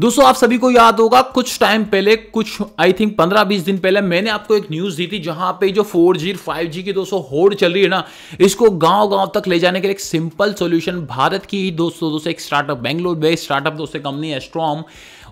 दोस्तों आप सभी को याद होगा कुछ टाइम पहले कुछ आई थिंक 15-20 दिन पहले मैंने आपको एक न्यूज दी थी जहां पे जो 4G 5G की दोस्तों होड़ चल रही है ना इसको गांव गांव तक ले जाने के लिए एक सिंपल सॉल्यूशन भारत की दोस्तों दोस्तों एक स्टार्टअप बेंगलोर बेस्ड स्टार्टअप दोस्तों कंपनी एस्ट्रॉम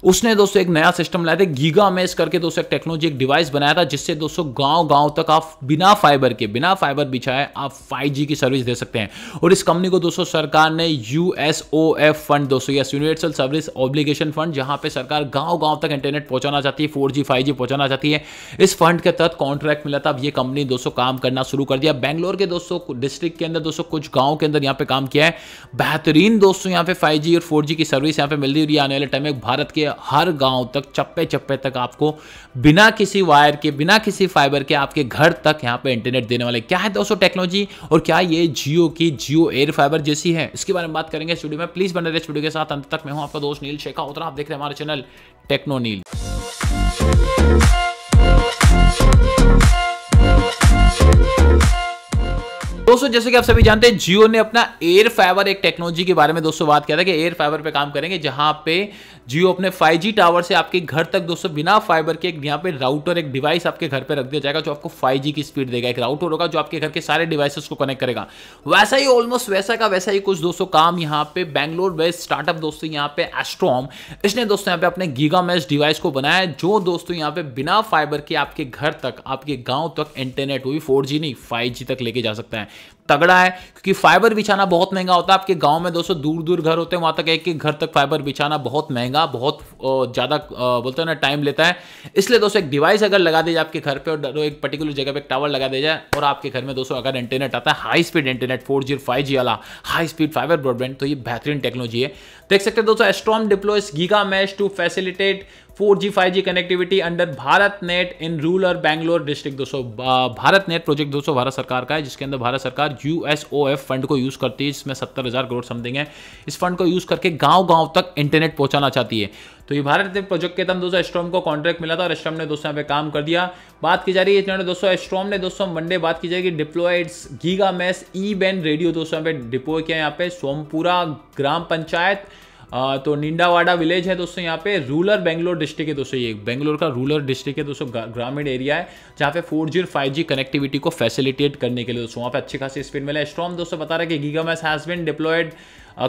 उसने दोस्तों एक नया सिस्टम लाया था गीगा इस करके दोस्तों एक टेक्नोलॉजी एक डिवाइस बनाया था जिससे दोस्तों गांव गांव तक आप बिना फाइबर के बिना फाइबर बिछाए आप फाइव की सर्विस दे सकते हैं और इस कंपनी को दोस्तों सरकार ने यू फंड दोस्तों या यूनिवर्सल सर्विस ऑब्लिगेशन फंड जहां पर सरकार गांव गांव तक इंटरनेट पहुंचाना चाहती है फोर जी पहुंचाना चाहती है इस फंड के तहत कॉन्ट्रैक्ट मिला था अब ये कंपनी दोस्तों काम करना शुरू कर दिया बैंगलोर के दोस्तों डिस्ट्रिक्ट के अंदर दोस्तों कुछ गांव के अंदर यहाँ पे काम किया है बेहतरीन दोस्तों यहाँ पे फाइव और फोर की सर्विस यहाँ पे मिल रही है आने वाले टाइम में भारत के हर गांव तक चप्पे चप्पे तक आपको बिना किसी वायर के बिना किसी फाइबर के आपके घर तक यहां पे इंटरनेट देने वाले क्या है दोस्तों टेक्नोलॉजी और क्या ये जियो की जियो एयर फाइबर जैसी है इसके बारे में बात करेंगे स्टूडियो में प्लीज बने रहे स्टूडियो के साथ अंत तक मैं हूँ आपका दोस्त नील शेखा उतरा आप देख रहे हैं हमारा चैनल टेक्नो नील दोस्तों जैसे कि आप सभी जानते हैं जियो ने अपना एयर फाइबर एक टेक्नोलॉजी के बारे में दोस्तों बात किया था कि एयर फाइबर पे काम करेंगे जहां पे जियो अपने 5G टावर से आपके घर तक दोस्तों बिना फाइबर के एक यहाँ पे राउटर एक डिवाइस आपके घर पे रख दिया जाएगा जो आपको 5G की स्पीड देगा एक राउटर होगा जो आपके घर के सारे डिवाइसेस को कनेक्ट करेगा वैसा ही ऑलमोस्ट वैसा का वैसा ही कुछ दोस्तों काम यहाँ पे बैंगलोर बेस्ड स्टार्टअप दोस्तों यहाँ पे एस्ट्रॉम इसने दोस्तों यहाँ पे अपने गीगा डिवाइस को बनाया जो दोस्तों यहाँ पे बिना फाइबर के आपके घर तक आपके गाँव तक इंटरनेट हुई फोर नहीं फाइव तक लेके जा सकता है तगड़ा है क्योंकि फाइबर बिछाना बहुत महंगा होता है आपके गांव में दोस्तों दूर दूर घर होते हैं वहां तक एक एक घर तक फाइबर बिछाना बहुत महंगा बहुत ज़्यादा बोलते हैं ना टाइम लेता है इसलिए दोस्तों एक डिवाइस अगर लगा दिया आपके घर पर और एक पर्टिकुलर जगह पर एक टावर लगा दिया जाए और आपके घर में दोस्तों अगर इंटरनेट आता है high speed internet four G five G वाला हाई स्पीड फाइबर ब्रॉडबैंड तो ये बेहतरीन टेक्नोलॉजी है देख सकते हैं दोस्तों Astrome deploys giga mesh to facilitate 4G 5G connectivity under Bharat net in rural Bangalore district दोस्तों भारत नेट प्रोजेक्ट दोस्तों भारत सरकार का है जिसके अंदर भारत सरकार यूएसओएफ फंड को यूज करती है जिसमें सत्तर हजार करोड़ समथिंग है इस फंड को यूज करके गांव गांव तक इंटरनेट पहुंचाना चाहती है तो ये भारत नेट प्रोजेक्ट के तहत दोस्तों एस्ट्रॉम को कॉन्ट्रैक्ट मिला था और एस्ट्रॉम ने दोस्तों यहाँ पे काम कर दिया बात की जा रही है इन्होंने दोस्तों एस्ट्रॉम ने दोस्तों मंडे बात की जाएगी deploys giga mesh E band radio दोस्तों यहाँ पे डिप्लॉय किया यहाँ पे सोमपुरा ग्राम पंचायत तो निंडावाड़ा विलेज है दोस्तों यहाँ पे रूरल बेंगलोर डिस्ट्रिक्ट है दोस्तों ये बेंगलोर का रूलर डिस्ट्रिक्ट है दोस्तों ग्रामीण एरिया है जहाँ पे फोर जी और फाइव जी कनेक्टिविटी को फैसिलिटेट करने के लिए दोस्तों वहाँ पे अच्छी खासी स्पीड मिला स्ट्रॉम दोस्तों बता रहा है कि GigaMesh has been deployed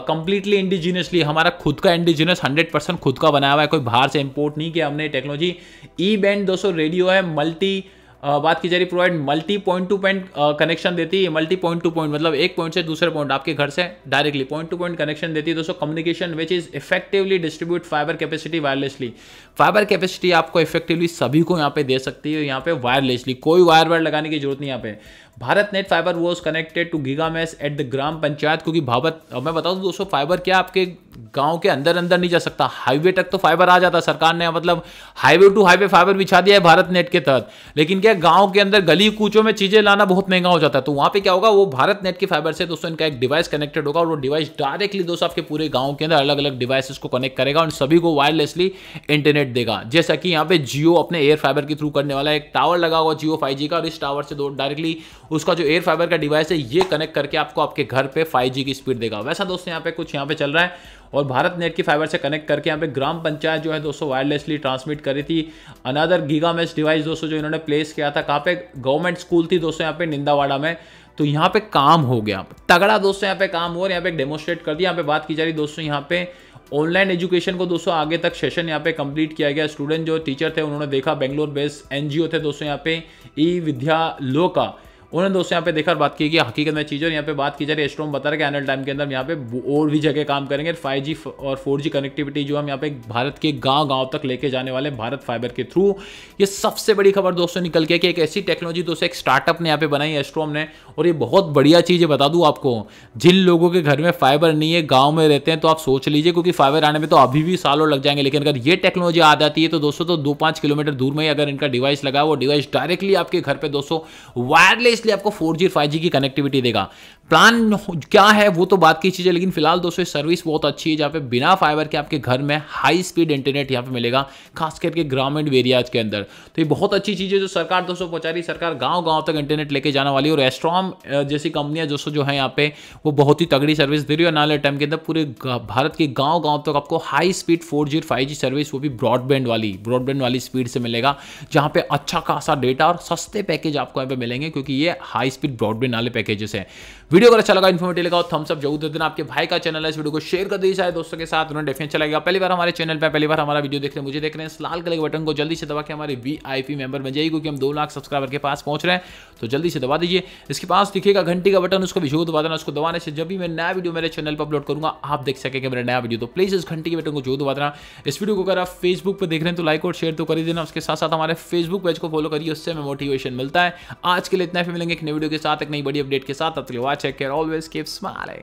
completely indigenously हमारा खुद का इंडिजिनियस 100 परसेंट खुद का बनाया हुआ है कोई बाहर से इंपोर्ट नहीं किया हमने टेक्नोलॉजी ई बैंड दोस्तों रेडियो है मल्टी बात की जा रही provide multi point to point connection देती है मल्टी पॉइंट टू पॉइंट मतलब एक पॉइंट से दूसरे पॉइंट आपके घर से directly point to point connection देती है दोस्तों communication which is effectively distribute fibre capacity wirelessly fibre capacity आपको इफेक्टिवली सभी को यहाँ पे दे सकती है यहाँ पे वायरलेसली कोई वायर वायर लगाने की जरूरत नहीं यहाँ पे Bharat net fiber was connected to giga mass at the gram panchayat क्योंकि भारत मैं बताऊँ तो दोस्तों फाइबर क्या आपके गांव के अंदर अंदर नहीं जा सकता हाईवे तक तो फाइबर आ जाता सरकार ने मतलब हाईवे टू हाईवे फाइबर बिछा दिया है भारत नेट के तहत लेकिन क्या गांव के अंदर गली कूचों में चीजें लाना बहुत महंगा हो जाता है तो वहां पे क्या होगा वो भारत नेट की फाइबर से दोस्तों इनका एक डिवाइस कनेक्टेड होगा और वो डिवाइस डायरेक्टली दोस्तों आपके पूरे गाँव के अंदर अलग अलग डिवाइसेस को कनेक्ट करेगा और सभी को वायरलेसली इंटरनेट देगा जैसा कि यहाँ पे जियो अपने एयर फाइबर के थ्रू करने वाला एक टावर लगा हुआ जियो फाइव का और इस टावर से डायरेक्टली उसका जो एयर फाइबर का डिवाइस है ये कनेक्ट करके आपको आपके घर पे 5G की स्पीड देगा वैसा दोस्तों यहाँ पे कुछ यहाँ पे चल रहा है और भारत नेट की फाइबर से कनेक्ट करके यहाँ पे ग्राम पंचायत जो है दोस्तों वायरलेसली ट्रांसमिट करी थी अनदर गीगा मैच डिवाइस दोस्तों जो इन्होंने प्लेस किया था कहाँ पे गवर्नमेंट स्कूल थी दोस्तों यहाँ पे निंदावाड़ा में तो यहाँ पे काम हो गया तगड़ा दोस्तों यहाँ पे काम हो यहाँ पे डेमोस्ट्रेट कर दिया यहाँ पे बात की जा रही दोस्तों यहाँ पे ऑनलाइन एजुकेशन को दोस्तों आगे तक सेशन यहाँ पे कंप्लीट किया गया स्टूडेंट जो टीचर थे उन्होंने देखा बेंगलोर बेस्ड एनजीओ थे दोस्तों यहाँ पे ई विद्या लोका उन्होंने दोस्तों यहाँ पे देखकर बात की कि हकीकत में चीज़ और यहाँ पे बात की जा रही है एस्ट्रोम बता रहा हैं एनल टाइम के अंदर यहाँ पे और भी जगह काम करेंगे फाइव जी और फोर जी कनेक्टिविटी जो हम यहाँ पे भारत के गाँव गाँव तक लेके जाने वाले भारत फाइबर के थ्रू ये सबसे बड़ी खबर दोस्तों निकल के कि एक ऐसी टेक्नोलॉजी दोस्तों एक स्टार्टअप ने यहाँ पे बनाई एस्ट्रोम ने और ये बहुत बढ़िया चीज़ है बता दूँ आपको जिन लोगों के घर में फाइबर नहीं है गाँव में रहते हैं तो आप सोच लीजिए क्योंकि फाइबर आने में तो अभी भी सालों लग जाएंगे लेकिन अगर ये टेक्नोलॉजी आ जाती है तो दोस्तों तो दो पाँच किलोमीटर दूर में ही अगर इनका डिवाइस लगा वो डिवाइस डायरेक्टली आपके घर पर दोस्तों वायरलेस इसलिए आपको फोर जी फाइव जी की कनेक्टिविटी देगा प्लान क्या है वो तो बात की चीज़ है लेकिन फिलहाल दोस्तों सर्विस बहुत अच्छी है जहाँ पे बिना फाइबर के आपके घर में हाई स्पीड इंटरनेट यहाँ पे मिलेगा खास करके ग्रामीण एरियाज के अंदर तो ये बहुत अच्छी चीज़ है जो सरकार दोस्तों पहुँचा रही सरकार गाँव गाँव तक इंटरनेट लेके जाने वाली और एस्ट्रॉम जैसी कंपनियाँ दोस्तों जो है यहाँ पे वो बहुत ही तगड़ी सर्विस दे रही है नाले टाइम के अंदर पूरे भारत के गाँव गाँव तक आपको high speed four G five G service वो भी ब्रॉडबैंड वाली ब्रॉडबैंड वाली स्पीड से मिलेगा जहाँ पे अच्छा खासा डेटा और सस्ते पैकेज आपको यहाँ पे मिलेंगे क्योंकि ये ये हाई स्पीड ब्रॉडबैंड वाले पैकेजेस है वीडियो अगर अच्छा लगा इन्फॉर्मेटिव लगा थम्स अप जरूर दे देना आपके भाई का चैनल है इस वीडियो को शेयर कर दीजिए चाहे दोस्तों के साथ उन्हें डेफिनेट अच्छा चलाएगा पहली बार हमारे चैनल पर पहली बार हमारा वीडियो देख रहे हैं मुझे देख रहे हैं लाल कलर के बटन को जल्दी से दबा के हमारे वी मेंबर बन जाएगी क्योंकि हम दो लाख सब्सक्राइबर के पास पहुंच रहे हैं तो जल्दी से दबा दीजिए इसके पास दिखेगा घंटी का बटन उसको भी जरूर दबा देना उसको दबाने से जब भी मैं नया वीडियो मेरे चैनल पर अपलोड करूंगा आप देख सके मेरा नया वीडियो तो प्लीज इस घंटी के बटन को जरूर दबा देना इस वीडियो को अगर आप फेसबुक पर देख रहे हैं तो लाइक और शेयर तो कर ही देना उसके साथ साथ हमारे फेसबुक पेज को फॉलो करिए उससे हमें मोटिवेशन मिलता है आज के लिए इतना फिर मिलेंगे एक नई वीडियो के साथ एक नई बड़ी अपडेट के साथ अब तक वॉच है केयर ऑलवेज कीप स्माइलिंग